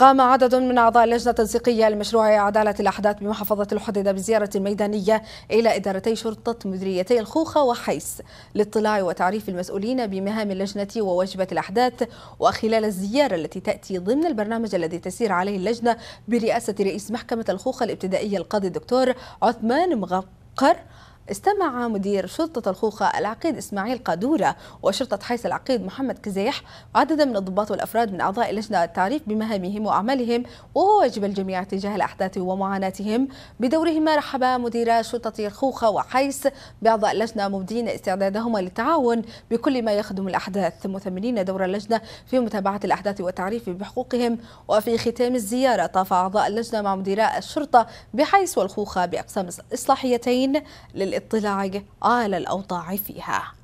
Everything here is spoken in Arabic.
قام عدد من أعضاء اللجنة التنسيقية لمشروع عدالة الأحداث بمحافظة الحديدة بزيارة ميدانية إلى إدارتي شرطة مديريتي الخوخة وحيس للاطلاع وتعريف المسؤولين بمهام اللجنة وواجبات الأحداث وخلال الزيارة التي تأتي ضمن البرنامج الذي تسير عليه اللجنة برئاسة رئيس محكمة الخوخة الابتدائية القاضي الدكتور عثمان مغقر استمع مدير شرطة الخوخة العقيد إسماعيل قادورة وشرطة حيث العقيد محمد كزيح عددا من الضباط والأفراد من أعضاء اللجنة التعريف بمهامهم وأعمالهم وواجب الجميع تجاه الأحداث ومعاناتهم بدورهما رحب مديرا شرطة الخوخة وحيث بأعضاء اللجنة مبدين استعدادهما للتعاون بكل ما يخدم الأحداث مثمنين دور اللجنة في متابعة الأحداث والتعريف بحقوقهم وفي ختام الزيارة طاف أعضاء اللجنة مع مديراء الشرطة بحيث والخوخة بأقسام إصلاحيتين لل للاطلاع على الأوضاع فيها